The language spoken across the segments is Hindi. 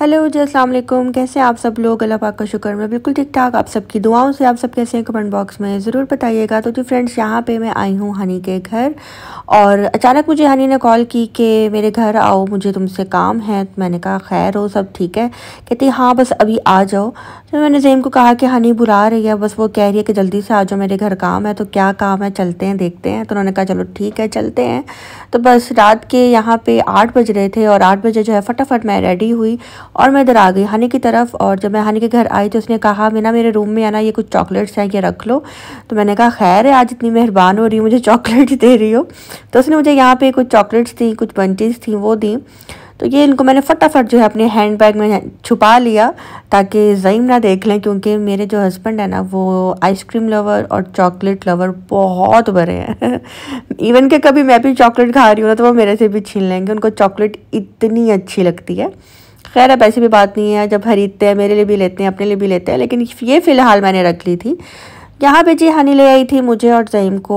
हेलो जी अस्सलाम वालेकुम कैसे आप सब लोग अल्लाह पाक का शुक्र मैं बिल्कुल ठीक ठाक आप सबकी दुआओं से आप सब कैसे हैं कमेंट बॉक्स में ज़रूर बताइएगा तो जी फ्रेंड्स यहाँ पे मैं आई हूँ हनी के घर और अचानक मुझे हनी ने कॉल की कि मेरे घर आओ मुझे तुमसे काम है तो मैंने कहा खैर हो सब ठीक है कहती हाँ बस अभी आ जाओ तो मैंने जेम को कहा कि हनी बुला रही है बस वो कह रही है कि जल्दी से आ जाओ मेरे घर काम है तो क्या काम है चलते हैं देखते हैं तो उन्होंने कहा चलो ठीक है चलते हैं तो बस रात के यहाँ पे आठ बज रहे थे और आठ बजे जो है फटाफट मैं रेडी हुई और मैं इधर आ गई हनी की तरफ और जब मैं हनी के घर आई तो उसने कहा मैं ना मेरे रूम में आना ये कुछ चॉकलेट्स हैं ये रख लो तो मैंने कहा खैर है आज इतनी मेहरबान हो रही मुझे चॉकलेट्स दे रही हो तो उसने मुझे यहाँ पर कुछ चॉकलेट्स थी कुछ बंचेज़ थी वो दी तो ये इनको मैंने फटाफट जो है अपने हैंड बैग में छुपा लिया ताकि ज़ईम ना देख लें क्योंकि मेरे जो हस्बैंड है ना वो आइसक्रीम लवर और चॉकलेट लवर बहुत बड़े हैं इवन के कभी मैं भी चॉकलेट खा रही हूँ ना तो वो मेरे से भी छीन लेंगे उनको चॉकलेट इतनी अच्छी लगती है खैर अब ऐसी भी बात नहीं है जब खरीदते हैं मेरे लिए भी लेते हैं अपने लिए भी लेते हैं लेकिन ये फ़िलहाल मैंने रख ली थी यहाँ पे जी हनी ले आई थी मुझे और जहीम को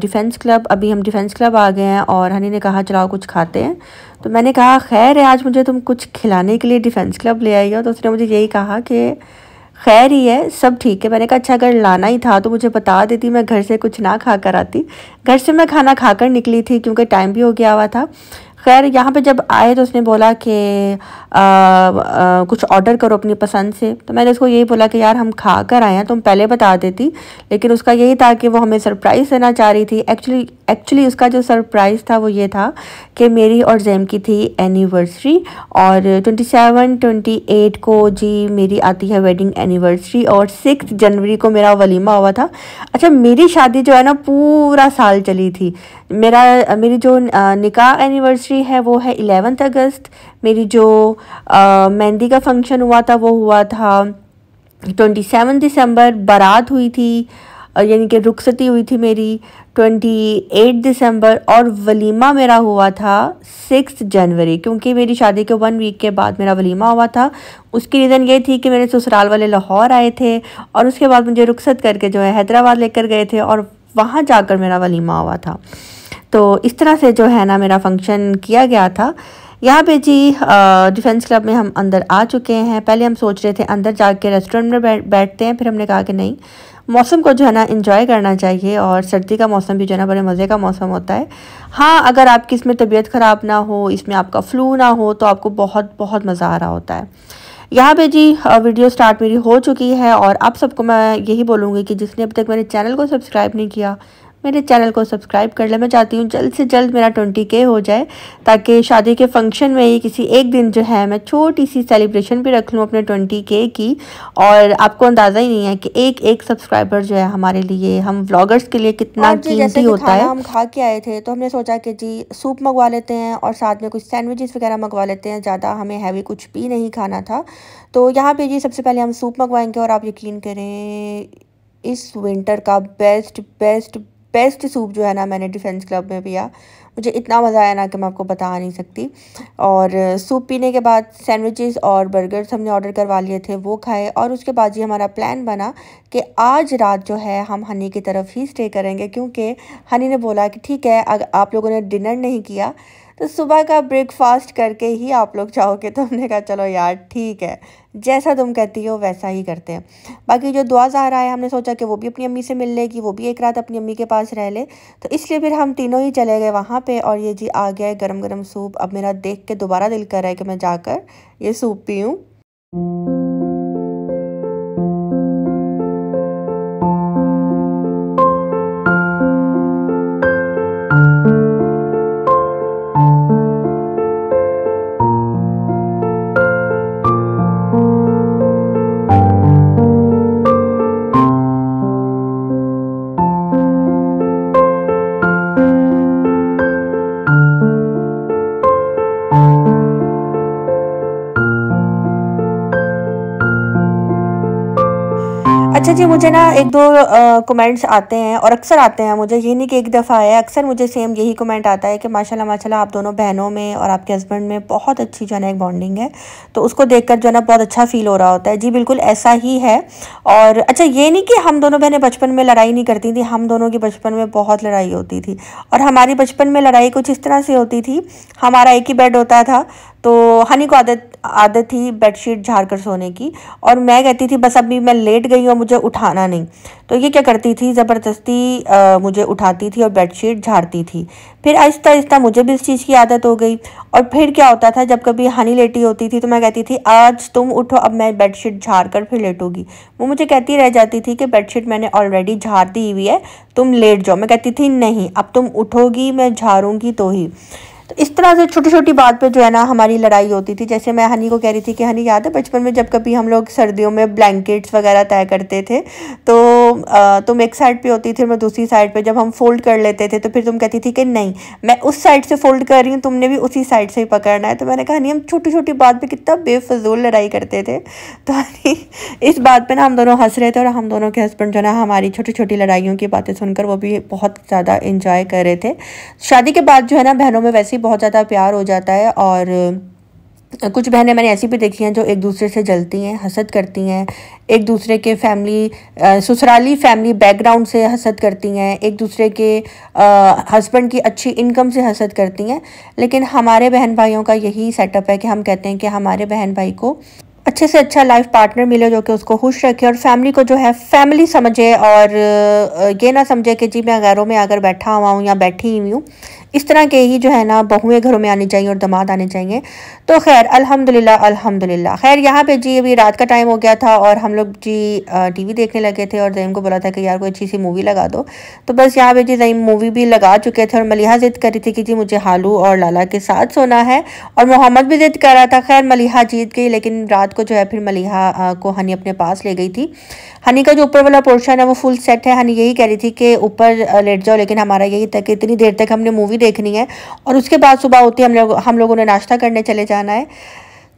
डिफेंस क्लब अभी हम डिफेंस क्लब आ गए हैं और हनी ने कहा चलाओ कुछ खाते हैं तो मैंने कहा खैर है आज मुझे तुम कुछ खिलाने के लिए डिफेंस क्लब ले आई हो तो उसने मुझे यही कहा कि खैर ही है सब ठीक है मैंने कहा अच्छा अगर लाना ही था तो मुझे बता देती मैं घर से कुछ ना खा कर आती घर से मैं खाना खा कर निकली थी क्योंकि टाइम भी हो गया हुआ था खैर यहाँ पे जब आए तो उसने बोला कि कुछ ऑर्डर करो अपनी पसंद से तो मैंने उसको यही बोला कि यार हम खा कर आए हैं तुम पहले बता देती लेकिन उसका यही था कि वो हमें सरप्राइज़ देना चाह रही थी एक्चुअली एक्चुअली उसका जो सरप्राइज़ था वो ये था कि मेरी और जैम की थी एनिवर्सरी और 27 28 को जी मेरी आती है वेडिंग एनिवर्सरी और सिक्स जनवरी को मेरा वलीमा हुआ था अच्छा मेरी शादी जो है ना पूरा साल चली थी मेरा मेरी जो निकाह एनिवर्सरी है वो है इलेवेंथ अगस्त मेरी जो मेहंदी का फंक्शन हुआ था वो हुआ था ट्वेंटी सेवन दिसंबर बारात हुई थी यानी कि रुखसती हुई थी मेरी ट्वेंटी एट दिसंबर और वलीमा मेरा हुआ था सिक्स जनवरी क्योंकि मेरी शादी के वन वीक के बाद मेरा वलीमा हुआ था उसकी रीज़न ये थी कि मेरे ससुराल वाले लाहौर आए थे और उसके बाद मुझे रुखसत करके जो है हैदराबाद लेकर गए थे और वहाँ जाकर मेरा वलीमा हुआ था तो इस तरह से जो है ना मेरा फंक्शन किया गया था यहाँ पे जी डिफेंस क्लब में हम अंदर आ चुके हैं पहले हम सोच रहे थे अंदर जाके रेस्टोरेंट में बैठ बैठते हैं फिर हमने कहा कि नहीं मौसम को जो है ना इन्जॉय करना चाहिए और सर्दी का मौसम भी जो है ना बड़े मज़े का मौसम होता है हाँ अगर आपकी इसमें तबीयत ख़राब ना हो इसमें आपका फ़्लू ना हो तो आपको बहुत बहुत मज़ा आ रहा होता है यहाँ पे जी वीडियो स्टार्ट मेरी हो चुकी है और आप सबको मैं यही बोलूँगी कि जिसने अब तक मेरे चैनल को सब्सक्राइब नहीं किया मेरे चैनल को सब्सक्राइब कर ले मैं चाहती हूँ जल्द से जल्द मेरा ट्वेंटी के हो जाए ताकि शादी के फंक्शन में ही किसी एक दिन जो है मैं छोटी सी सेलिब्रेशन भी रख लूँ अपने ट्वेंटी के की और आपको अंदाज़ा ही नहीं है कि एक एक सब्सक्राइबर जो है हमारे लिए हम व्लॉगर्स के लिए कितना कीमती होता है हम खा के आए थे तो हमने सोचा कि जी सूप मंगवा लेते हैं और साथ में कुछ सैंडविचेस वगैरह मंगवा लेते हैं ज़्यादा हमें हैवी कुछ भी नहीं खाना था तो यहाँ पर जी सबसे पहले हम सूप मंगवाएंगे और आप यकीन करें इस विंटर का बेस्ट बेस्ट बेस्ट सूप जो है ना मैंने डिफेंस क्लब में पिया मुझे इतना मज़ा आया ना कि मैं आपको बता नहीं सकती और सूप पीने के बाद सैंडविचेस और बर्गर्स हमने ऑर्डर करवा लिए थे वो खाए और उसके बाद ये हमारा प्लान बना कि आज रात जो है हम हनी की तरफ ही स्टे करेंगे क्योंकि हनी ने बोला कि ठीक है अगर आप लोगों ने डिनर नहीं किया तो सुबह का ब्रेकफास्ट करके ही आप लोग जाओगे तो हमने कहा चलो यार ठीक है जैसा तुम कहती हो वैसा ही करते हैं बाकी जो दुआ रहा है हमने सोचा कि वो भी अपनी अम्मी से मिल लेगी वो भी एक रात अपनी अम्मी के पास रह ले तो इसलिए फिर हम तीनों ही चले गए वहाँ पे और ये जी आ गया है गरम गरम सूप अब मेरा देख के दोबारा दिल कर रहा है कि मैं जाकर ये सूप पीऊँ अच्छा जी मुझे ना एक दो कमेंट्स आते हैं और अक्सर आते हैं मुझे ये नहीं कि एक दफ़ा आया अक्सर मुझे सेम यही कमेंट आता है कि माशाल्लाह माशाल्लाह आप दोनों बहनों में और आपके हस्बैंड में बहुत अच्छी जो है ना एक बॉन्डिंग है तो उसको देखकर जो है ना बहुत अच्छा फील हो रहा होता है जी बिल्कुल ऐसा ही है और अच्छा ये नहीं कि हम दोनों बहनें बचपन में लड़ाई नहीं करती थी हम दोनों की बचपन में बहुत लड़ाई होती थी और हमारी बचपन में लड़ाई कुछ इस तरह से होती थी हमारा एक ही बेड होता था तो हनी को आदत आदत थी बेडशीट झाड़ कर सोने की और मैं कहती थी बस अभी मैं लेट गई हूँ मुझे मुझे उठाना नहीं तो ये क्या करती थी ज़बरदस्ती मुझे उठाती थी और बेडशीट झाड़ती थी फिर आहिस्ता आहिस्ता मुझे भी इस चीज़ की आदत हो गई और फिर क्या होता था जब कभी हानि लेटी होती थी तो मैं कहती थी आज तुम उठो अब मैं बेडशीट झाड़ कर फिर लेटोगी वो मुझे कहती रह जाती थी कि बेडशीट मैंने ऑलरेडी झाड़ दी हुई है तुम लेट जाओ मैं कहती थी नहीं अब तुम उठोगी मैं झाड़ूंगी तो ही तो इस तरह से छोटी छोटी बात पे जो है ना हमारी लड़ाई होती थी जैसे मैं हनी को कह रही थी कि हनी याद है बचपन में जब कभी हम लोग सर्दियों में ब्लैंकेट्स वगैरह तय करते थे तो आ, तुम एक साइड पे होती थी मैं दूसरी साइड पे जब हम फोल्ड कर लेते थे तो फिर तुम कहती थी कि नहीं मैं उस साइड से फोल्ड कर रही हूँ तुमने भी उसी साइड से ही पकड़ना है तो मैंने कहा हनी हम छोटी छोटी बात पर कितना बेफजूल लड़ाई करते थे तो हनी इस बात पर ना हम दोनों हंस रहे थे और हम दोनों के हस्बैंड जो है ना हमारी छोटी छोटी लड़ाइयों की बातें सुनकर वो भी बहुत ज़्यादा इंजॉय कर रहे थे शादी के बाद जो है ना बहनों में वैसे ही बहुत ज़्यादा प्यार हो जाता है और कुछ बहनें मैंने ऐसी भी देखी हैं जो एक दूसरे से जलती हैं हसद करती हैं एक दूसरे के फैमिली ससुराली फैमिली बैकग्राउंड से हसद करती हैं एक दूसरे के हस्बैंड की अच्छी इनकम से हसद करती हैं लेकिन हमारे बहन भाइयों का यही सेटअप है कि हम कहते हैं कि हमारे बहन भाई को अच्छे से अच्छा लाइफ पार्टनर मिले जो कि उसको खुश रखे और फैमिली को जो है फैमिली समझे और ये ना समझे कि जी मैं घरों में आकर बैठा हुआ हूँ या बैठी हुई हूँ इस तरह के ही जो है ना बहुएँ घरों में आनी चाहिए और दामाद आने चाहिए तो खैर अल्हम्दुलिल्लाह अल्हम्दुलिल्लाह खैर यहाँ पे जी अभी रात का टाइम हो गया था और हम लोग जी टीवी देखने लगे थे और जईम को बोला था कि यार कोई अच्छी सी मूवी लगा दो तो बस यहाँ पे जी जईम मूवी भी लगा चुके थे और मलिहा जिद करी थी कि जी मुझे हालू और लाला के साथ सोना है और मोहम्मद भी जिद कर रहा था खैर मलिहा जीत गई लेकिन रात को जो है फिर मलिहा को हनी अपने पास ले गई थी हनी का जो ऊपर वाला पोर्शन है वो फुल सेट है हनी यही कह रही थी कि ऊपर लेट जाओ लेकिन हमारा यही था कि इतनी देर तक हमने मूवी देखनी है और उसके बाद सुबह होती हम लोग हम लोगों ने नाश्ता करने चले जाना है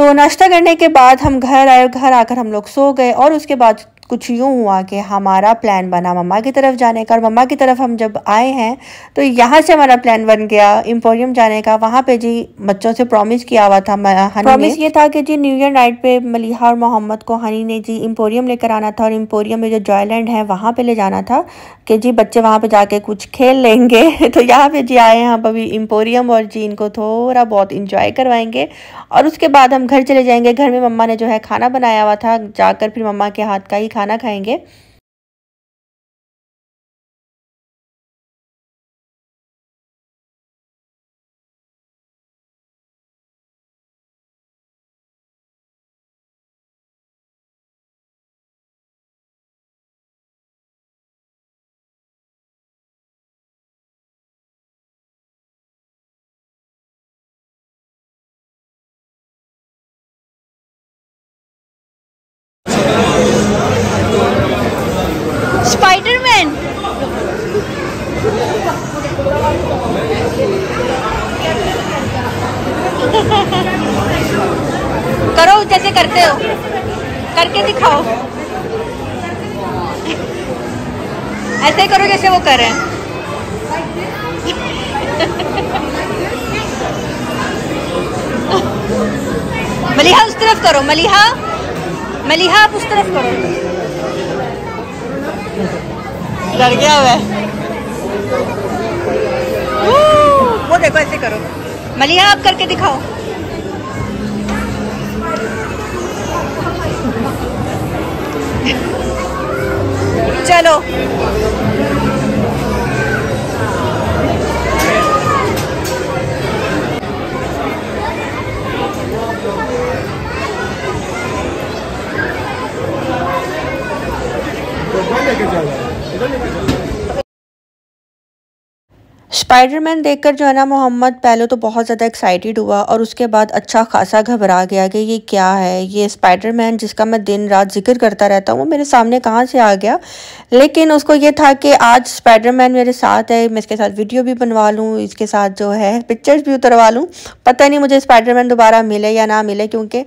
तो नाश्ता करने के बाद हम घर आए घर आकर हम लोग सो गए और उसके बाद कुछ यूँ हुआ कि हमारा प्लान बना मम्मा की तरफ जाने का और मम्मा की तरफ हम जब आए हैं तो यहाँ से हमारा प्लान बन गया एम्पोरियम जाने का वहाँ पे जी बच्चों से प्रॉमिस किया हुआ था प्रॉमिस ये था कि जी न्यू ईयर नाइट पे मलिहा और मोहम्मद को हनी ने जी एम्पोरियम लेकर आना था और एम्पोरियम में जो जॉयलैंड है वहाँ पर ले जाना था कि जी बच्चे वहाँ पे जाके कुछ खेल लेंगे तो यहाँ पे जी आए हम अभी एम्पोरियम और जी इनको थोड़ा बहुत इंजॉय करवाएंगे और उसके बाद हम घर चले जाएंगे घर में मम्मा ने जो है खाना बनाया हुआ था जाकर फिर मम्मा के हाथ का ही खाना खाएंगे स्पाइडरमैन करो जैसे करते हो करके दिखाओ ऐसे करो जैसे वो कर रहे हैं मलिहा उस तरफ करो मलिहा मलिहा आप उस तरफ करो डर गया वह वो देखो ऐसे करो मलिया आप करके दिखाओ चलो स्पाइडरमैन देखकर जो है ना मोहम्मद पहले तो बहुत ज़्यादा एक्साइटेड हुआ और उसके बाद अच्छा खासा घबरा गया कि ये क्या है ये स्पाइडरमैन जिसका मैं दिन रात जिक्र करता रहता हूँ वो मेरे सामने कहाँ से आ गया लेकिन उसको ये था कि आज स्पाइडरमैन मेरे साथ है मैं इसके साथ वीडियो भी बनवा लूँ इसके साथ जो है पिक्चर्स भी उतरवा लूँ पता नहीं मुझे स्पाइडर दोबारा मिले या ना मिले क्योंकि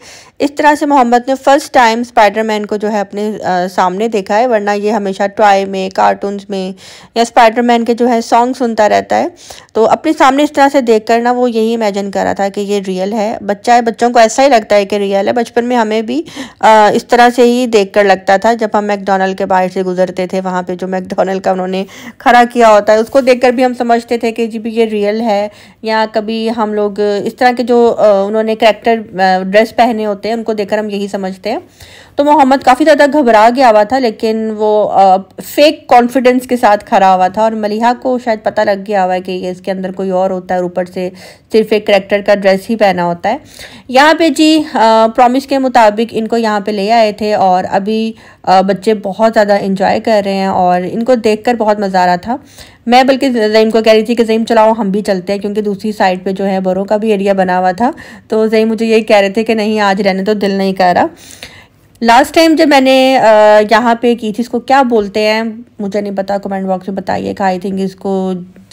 इस तरह से मोहम्मद ने फ़र्स्ट टाइम स्पाइडर को जो है अपने सामने देखा है वरना ये हमेशा टॉय में कार्टून में या स्पाइडर के जो है सॉन्ग सुनता रहता है तो अपने सामने इस तरह से देख कर ना वो यही इमेजिन कर रहा था कि ये रियल है बच्चा है बच्चों को ऐसा ही लगता है कि रियल है बचपन में हमें भी आ, इस तरह से ही देख कर लगता था जब हम मैकडोनल्ड के बाहर से गुजरते थे वहाँ पर जो मैकडोनल्ड का उन्होंने खड़ा किया होता है उसको देख कर भी हम समझते थे कि जी भी ये रियल है या कभी हम लोग इस तरह के जो उन्होंने करेक्टर ड्रेस पहने होते हैं उनको देखकर हम यही समझते हैं तो मोहम्मद काफ़ी ज़्यादा घबरा गया हुआ था लेकिन वो फेक कॉन्फिडेंस के साथ खड़ा हुआ था और मलिहा को शायद पता लग गया हुआ है कि इसके अंदर कोई और होता है ऊपर से सिर्फ एक करेक्टर का ड्रेस ही पहना होता है यहाँ पे जी प्रॉमिस के मुताबिक इनको यहाँ पे ले आए थे और अभी आ, बच्चे बहुत ज़्यादा इंजॉय कर रहे हैं और इनको देख बहुत मज़ा आ रहा था मैं बल्कि जईम को कह रही थी कि जईम चलाओ हम भी चलते हैं क्योंकि दूसरी साइड पे जो है बरों का भी एरिया बना हुआ था तो जईम मुझे यही कह रहे थे कि नहीं आज रहने तो दिल नहीं कर रहा लास्ट टाइम जब मैंने यहाँ पे की थी इसको क्या बोलते हैं मुझे नहीं पता कमेंट बॉक्स में बताइए आई थिंक इसको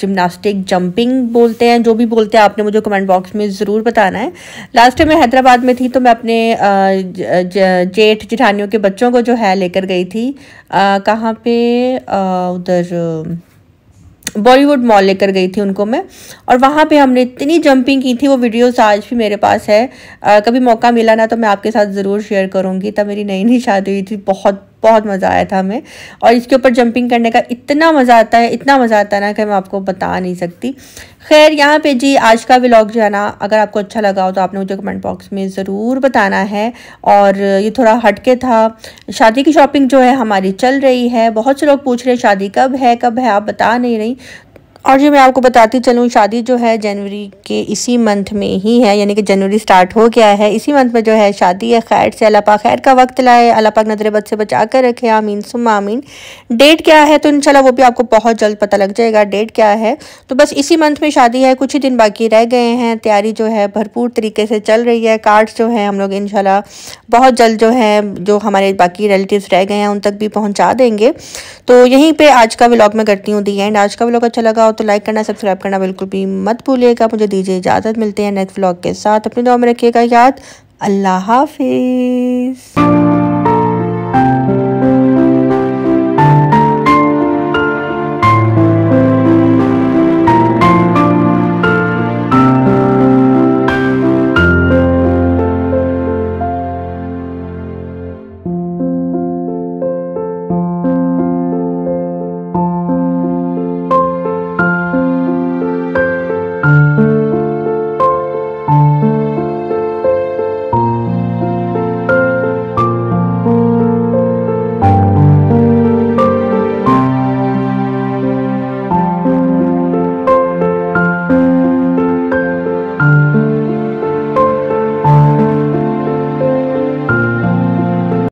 जिमनास्टिक जंपिंग बोलते हैं जो भी बोलते हैं आपने मुझे कमेंट बॉक्स में ज़रूर बताना है लास्ट टाइम मैं हैदराबाद में थी तो मैं अपने जेठ जेठानियों के बच्चों को जो है लेकर गई थी कहाँ पे उधर बॉलीवुड मॉल लेकर गई थी उनको मैं और वहाँ पे हमने इतनी जंपिंग की थी वो वीडियोस आज भी मेरे पास है आ, कभी मौका मिला ना तो मैं आपके साथ ज़रूर शेयर करूँगी तब मेरी नई नई शादी हुई थी बहुत बहुत मज़ा आया था हमें और इसके ऊपर जंपिंग करने का इतना मज़ा आता है इतना मज़ा आता है ना कि मैं आपको बता नहीं सकती खैर यहाँ पे जी आज का व्लॉग जो है ना अगर आपको अच्छा लगा हो तो आपने मुझे कमेंट बॉक्स में ज़रूर बताना है और ये थोड़ा हटके था शादी की शॉपिंग जो है हमारी चल रही है बहुत से लोग पूछ रहे हैं शादी कब है कब है आप बता नहीं रही और जो मैं आपको बताती चलूँ शादी जो है जनवरी के इसी मंथ में ही है यानी कि जनवरी स्टार्ट हो गया है इसी मंथ में जो है शादी है खैर से अल्लाह पाक खैर का वक्त लाए अल्लाह पाक नजर बद से बचा कर रखे आमीन सुम आमीन डेट क्या है तो इंशाल्लाह वो भी आपको बहुत जल्द पता लग जाएगा डेट क्या है तो बस इसी मंथ में शादी है कुछ ही दिन बाकी रह गए हैं तैयारी जो है भरपूर तरीके से चल रही है कार्ड्स जो है हम लोग इन बहुत जल्द जो है जो हमारे बाकी रिलेटिव रह गए हैं उन तक भी पहुँचा देंगे तो यहीं पर आज का व्लॉग मैं करती हूँ दी एंड आज का व्लॉग अच्छा लगा हो तो लाइक करना सब्सक्राइब करना बिल्कुल भी मत भूलिएगा मुझे दीजिए इजाज़त मिलते हैं नेक्स्ट व्लॉग के साथ अपनी दुआ में रखिएगा याद अल्लाह हाफिज़